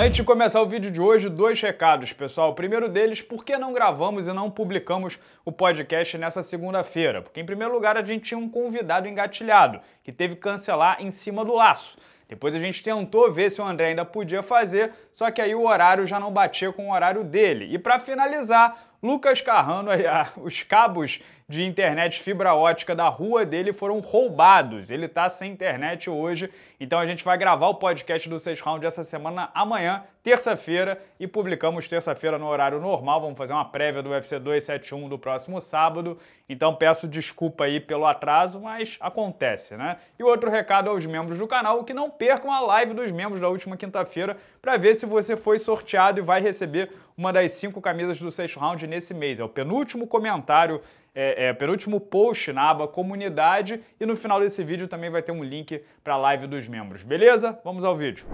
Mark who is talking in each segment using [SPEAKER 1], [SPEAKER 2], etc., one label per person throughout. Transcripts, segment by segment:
[SPEAKER 1] Antes de começar o vídeo de hoje, dois recados, pessoal. O primeiro deles, por que não gravamos e não publicamos o podcast nessa segunda-feira? Porque, em primeiro lugar, a gente tinha um convidado engatilhado, que teve que cancelar em cima do laço. Depois a gente tentou ver se o André ainda podia fazer, só que aí o horário já não batia com o horário dele. E para finalizar, Lucas Carrano, os cabos de internet fibra ótica da rua dele foram roubados. Ele tá sem internet hoje, então a gente vai gravar o podcast do 6 Round essa semana amanhã, terça-feira, e publicamos terça-feira no horário normal. Vamos fazer uma prévia do UFC 271 do próximo sábado. Então peço desculpa aí pelo atraso, mas acontece, né? E outro recado aos membros do canal, que não percam a live dos membros da última quinta-feira para ver se você foi sorteado e vai receber uma das cinco camisas do sexto round nesse mês. É o penúltimo comentário é, é, penúltimo post na aba comunidade e no final desse vídeo também vai ter um link para a live dos membros, beleza? Vamos ao vídeo.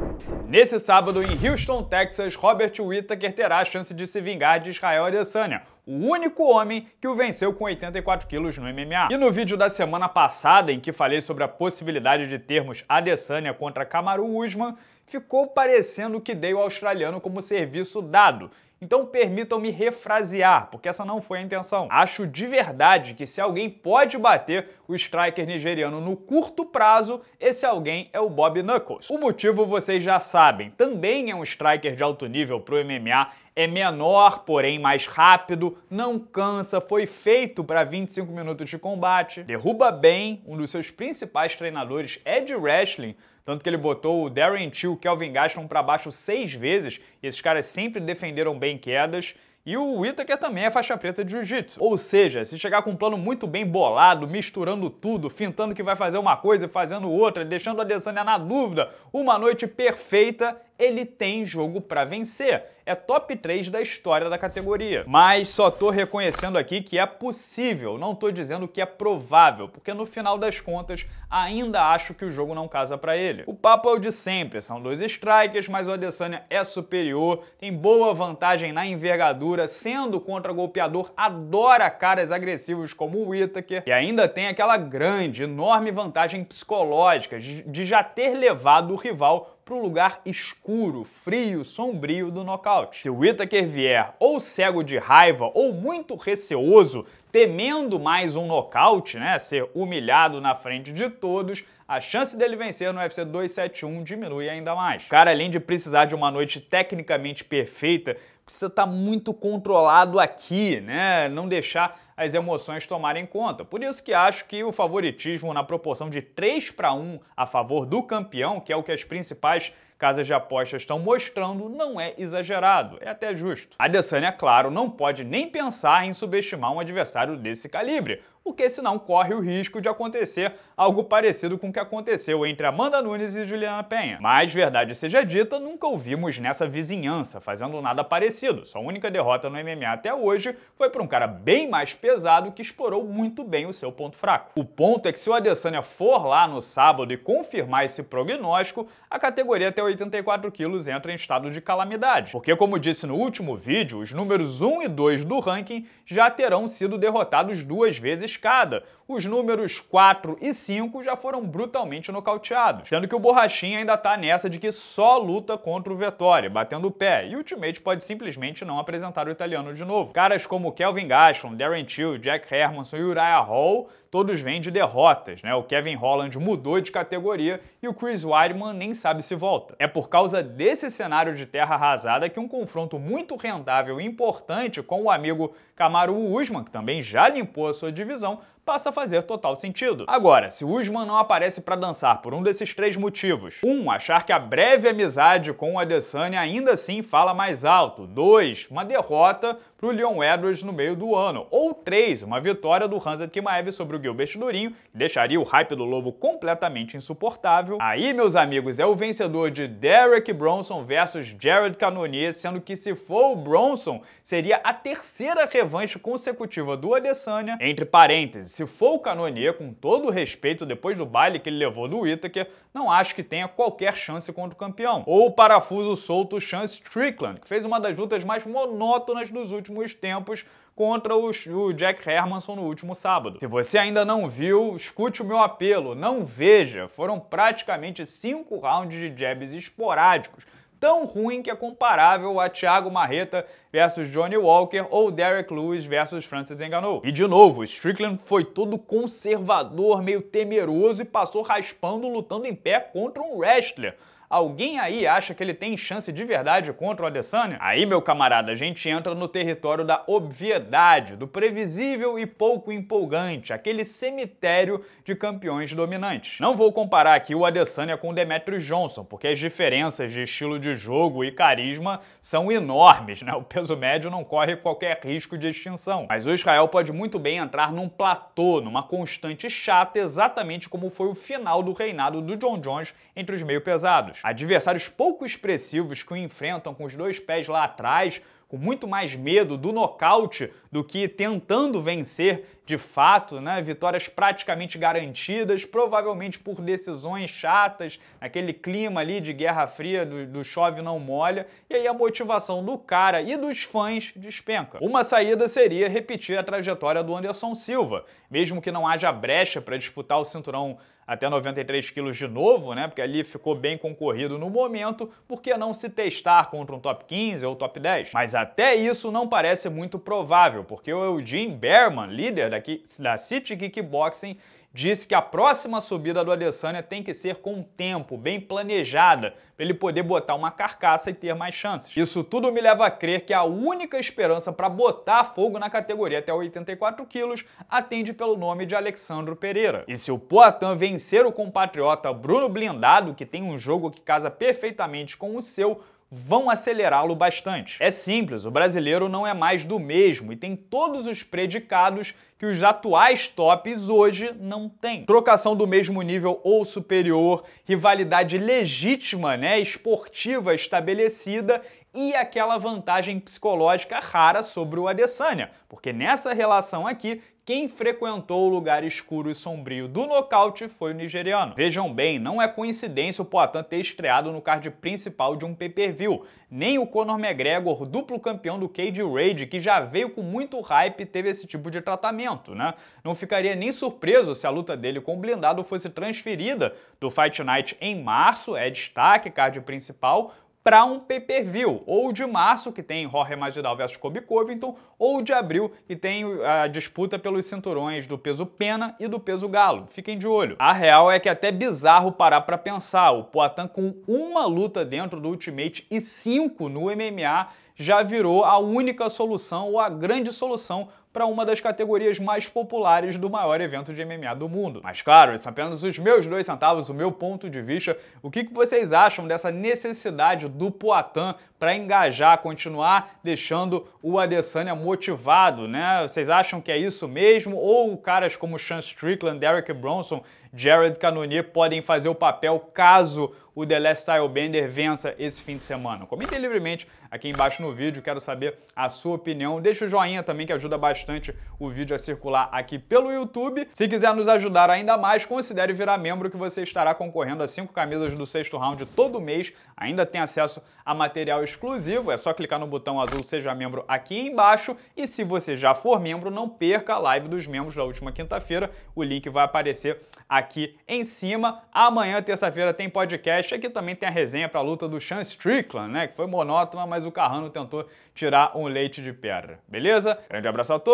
[SPEAKER 1] Nesse sábado, em Houston, Texas, Robert Whittaker terá a chance de se vingar de Israel Adesanya, o único homem que o venceu com 84 quilos no MMA. E no vídeo da semana passada, em que falei sobre a possibilidade de termos Adesanya contra Kamaru Usman, ficou parecendo que dei ao australiano como serviço dado, então permitam-me refrasear, porque essa não foi a intenção. Acho de verdade que se alguém pode bater o striker nigeriano no curto prazo, esse alguém é o Bob Knuckles. O motivo vocês já sabem, também é um striker de alto nível pro MMA é menor, porém mais rápido, não cansa, foi feito para 25 minutos de combate, derruba bem. Um dos seus principais treinadores é de wrestling, tanto que ele botou o Darren Till, Kelvin Gaston para baixo seis vezes, e esses caras sempre defenderam bem quedas. E o Itaker também é faixa preta de jiu-jitsu. Ou seja, se chegar com um plano muito bem bolado, misturando tudo, fintando que vai fazer uma coisa e fazendo outra, deixando a Adesanya na dúvida, uma noite perfeita ele tem jogo para vencer. É top 3 da história da categoria. Mas só tô reconhecendo aqui que é possível, não tô dizendo que é provável, porque no final das contas ainda acho que o jogo não casa para ele. O papo é o de sempre, são dois strikers, mas o Adesanya é superior, tem boa vantagem na envergadura, sendo contra-golpeador, adora caras agressivos como o Whittaker, e ainda tem aquela grande, enorme vantagem psicológica de já ter levado o rival para o lugar escuro, frio, sombrio do nocaute. Se o Whittaker vier ou cego de raiva ou muito receoso, temendo mais um nocaute, né, ser humilhado na frente de todos, a chance dele vencer no UFC 271 diminui ainda mais. O cara, além de precisar de uma noite tecnicamente perfeita, precisa estar tá muito controlado aqui, né? Não deixar as emoções tomarem conta. Por isso que acho que o favoritismo na proporção de 3 para 1 a favor do campeão, que é o que as principais casas de apostas estão mostrando, não é exagerado, é até justo. A Adesanya, claro, não pode nem pensar em subestimar um adversário desse calibre, porque senão corre o risco de acontecer algo parecido com o que aconteceu entre Amanda Nunes e Juliana Penha. Mas, verdade seja dita, nunca ouvimos nessa vizinhança fazendo nada parecido. Sua única derrota no MMA até hoje foi para um cara bem mais pesado que explorou muito bem o seu ponto fraco. O ponto é que se o Adesanya for lá no sábado e confirmar esse prognóstico, a categoria até 84 quilos entra em estado de calamidade. Porque, como disse no último vídeo, os números 1 e 2 do ranking já terão sido derrotados duas vezes escada, os números 4 e 5 já foram brutalmente nocauteados, sendo que o Borrachinha ainda tá nessa de que só luta contra o Vettori, batendo o pé, e o Ultimate pode simplesmente não apresentar o italiano de novo. Caras como Kelvin Gaston, Darren Till, Jack Hermanson e Uriah Hall todos vêm de derrotas, né? O Kevin Holland mudou de categoria e o Chris Weidman nem sabe se volta. É por causa desse cenário de terra arrasada que um confronto muito rentável, e importante com o amigo Camaro Usman, que também já limpou a sua divisão, passa a fazer total sentido. Agora, se Usman não aparece para dançar por um desses três motivos, um, achar que a breve amizade com o Adesanya ainda assim fala mais alto, dois, uma derrota para o Leon Edwards no meio do ano, ou três, uma vitória do Hansa Kimaev sobre o Gilbert Durinho, que deixaria o hype do Lobo completamente insuportável. Aí, meus amigos, é o vencedor de Derek Bronson versus Jared Cannonier, sendo que se for o Bronson, seria a terceira revanche consecutiva do Adesanya, entre parênteses, se for o Canonier, com todo o respeito, depois do baile que ele levou do Whittaker, não acho que tenha qualquer chance contra o campeão. Ou o parafuso solto Chance Strickland, que fez uma das lutas mais monótonas dos últimos tempos, contra o, Jack Hermanson no último sábado. Se você ainda não viu, escute o meu apelo, não veja. Foram praticamente cinco rounds de jabs esporádicos tão ruim que é comparável a Thiago Marreta versus Johnny Walker ou Derek Lewis versus Francis Ngannou. E de novo, Strickland foi todo conservador, meio temeroso e passou raspando lutando em pé contra um wrestler. Alguém aí acha que ele tem chance de verdade contra o Adesanya? Aí, meu camarada, a gente entra no território da obviedade, do previsível e pouco empolgante, aquele cemitério de campeões dominantes. Não vou comparar aqui o Adesanya com o Demetrius Johnson, porque as diferenças de estilo de jogo e carisma são enormes, né? O peso médio não corre qualquer risco de extinção. Mas o Israel pode muito bem entrar num platô, numa constante chata, exatamente como foi o final do reinado do John Jones entre os meio pesados. Adversários pouco expressivos que o enfrentam com os dois pés lá atrás, com muito mais medo do nocaute do que tentando vencer de fato, né? Vitórias praticamente garantidas, provavelmente por decisões chatas, aquele clima ali de Guerra Fria, do, do chove não molha, e aí a motivação do cara e dos fãs despenca. Uma saída seria repetir a trajetória do Anderson Silva, mesmo que não haja brecha para disputar o cinturão até 93 quilos de novo, né? Porque ali ficou bem concorrido no momento, por que não se testar contra um top 15 ou top 10? Mas até isso não parece muito provável, porque o Eugene Berman, líder daqui, da City Kickboxing disse que a próxima subida do Adesanya tem que ser com tempo, bem planejada, para ele poder botar uma carcaça e ter mais chances. Isso tudo me leva a crer que a única esperança para botar fogo na categoria até 84 quilos atende pelo nome de Alexandre Pereira. E se o Poatan vencer o compatriota Bruno Blindado, que tem um jogo que casa perfeitamente com o seu, vão acelerá-lo bastante. É simples, o brasileiro não é mais do mesmo e tem todos os predicados que os atuais tops hoje não têm. Trocação do mesmo nível ou superior, rivalidade legítima, né, esportiva estabelecida e aquela vantagem psicológica rara sobre o Adesanya, porque nessa relação aqui quem frequentou o lugar escuro e sombrio do nocaute foi o nigeriano. Vejam bem, não é coincidência o Poitin ter estreado no card principal de um pay-per-view. Nem o Conor McGregor, duplo campeão do Cage Rage, que já veio com muito hype, teve esse tipo de tratamento, né? Não ficaria nem surpreso se a luta dele com o blindado fosse transferida do Fight Night em março, é destaque, card principal, para um pay-per-view, ou de março, que tem Jorge Magidal versus Kobe Covington, ou de abril, que tem ah, a disputa pelos cinturões do peso pena e do peso galo. Fiquem de olho. A real é que é até bizarro parar para pensar, o Poatan com uma luta dentro do Ultimate e cinco no MMA já virou a única solução ou a grande solução para uma das categorias mais populares do maior evento de MMA do mundo. Mas claro, são é apenas os meus dois centavos, o meu ponto de vista. O que vocês acham dessa necessidade do Poatan para engajar, continuar deixando o Adesanya motivado, né? Vocês acham que é isso mesmo? Ou caras como Sean Strickland, Derek Bronson, Jared Cannonier podem fazer o papel caso o The Last Style Bender vença esse fim de semana? Comentem livremente aqui embaixo no vídeo, quero saber a sua opinião. Deixa o joinha também que ajuda bastante bastante o vídeo a circular aqui pelo YouTube. Se quiser nos ajudar ainda mais, considere virar membro que você estará concorrendo a cinco camisas do sexto round todo mês. Ainda tem acesso a material exclusivo, é só clicar no botão azul Seja Membro aqui embaixo. E se você já for membro, não perca a live dos membros da última quinta-feira. O link vai aparecer aqui em cima. Amanhã, terça-feira, tem podcast. Aqui também tem a resenha para a luta do Sean Strickland, né? Que foi monótona, mas o Carrano tentou tirar um leite de pedra. Beleza? Grande abraço a todos